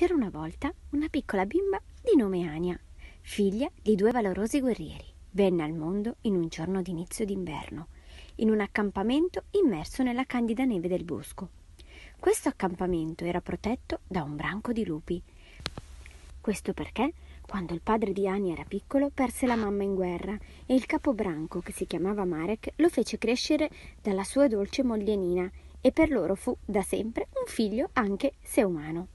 C'era una volta una piccola bimba di nome Ania, figlia di due valorosi guerrieri. Venne al mondo in un giorno d'inizio d'inverno, in un accampamento immerso nella candida neve del bosco. Questo accampamento era protetto da un branco di lupi. Questo perché, quando il padre di Ania era piccolo, perse la mamma in guerra e il capobranco, che si chiamava Marek, lo fece crescere dalla sua dolce moglie Nina e per loro fu da sempre un figlio anche se umano.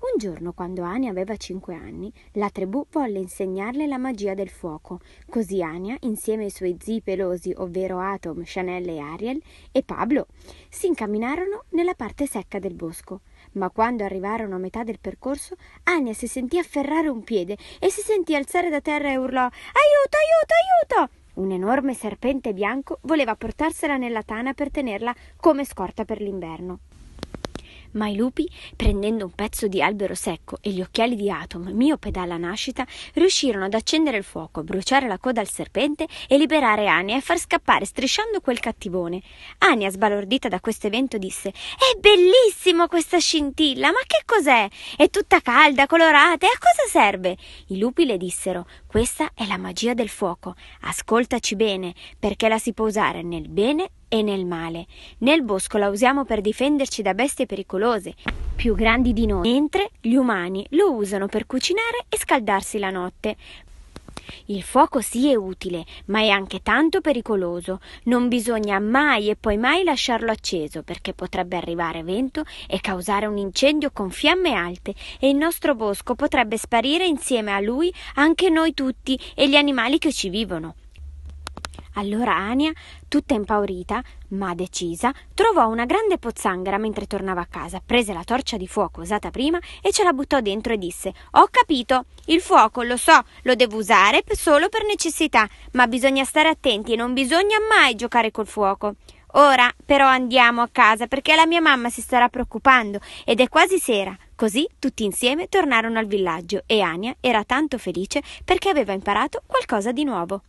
Un giorno, quando Ania aveva cinque anni, la tribù volle insegnarle la magia del fuoco. Così Ania, insieme ai suoi zii pelosi, ovvero Atom, Chanel e Ariel, e Pablo, si incamminarono nella parte secca del bosco. Ma quando arrivarono a metà del percorso, Ania si sentì afferrare un piede e si sentì alzare da terra e urlò Aiuto, aiuto, aiuto! Un enorme serpente bianco voleva portarsela nella tana per tenerla come scorta per l'inverno. Ma i lupi, prendendo un pezzo di albero secco e gli occhiali di Atom, miope dalla nascita, riuscirono ad accendere il fuoco, bruciare la coda al serpente e liberare Ania e far scappare strisciando quel cattivone. Ania, sbalordita da questo evento, disse: È bellissimo questa scintilla, ma che cos'è? È tutta calda, colorata, e a cosa serve? I lupi le dissero: questa è la magia del fuoco. Ascoltaci bene, perché la si può usare nel bene e nel male. Nel bosco la usiamo per difenderci da bestie pericolose, più grandi di noi, mentre gli umani lo usano per cucinare e scaldarsi la notte. Il fuoco sì è utile, ma è anche tanto pericoloso. Non bisogna mai e poi mai lasciarlo acceso, perché potrebbe arrivare vento e causare un incendio con fiamme alte, e il nostro bosco potrebbe sparire insieme a lui anche noi tutti e gli animali che ci vivono. Allora Ania, tutta impaurita, ma decisa, trovò una grande pozzanghera mentre tornava a casa, prese la torcia di fuoco usata prima e ce la buttò dentro e disse Ho capito, il fuoco lo so, lo devo usare solo per necessità, ma bisogna stare attenti e non bisogna mai giocare col fuoco. Ora però andiamo a casa perché la mia mamma si starà preoccupando ed è quasi sera. Così tutti insieme tornarono al villaggio e Ania era tanto felice perché aveva imparato qualcosa di nuovo.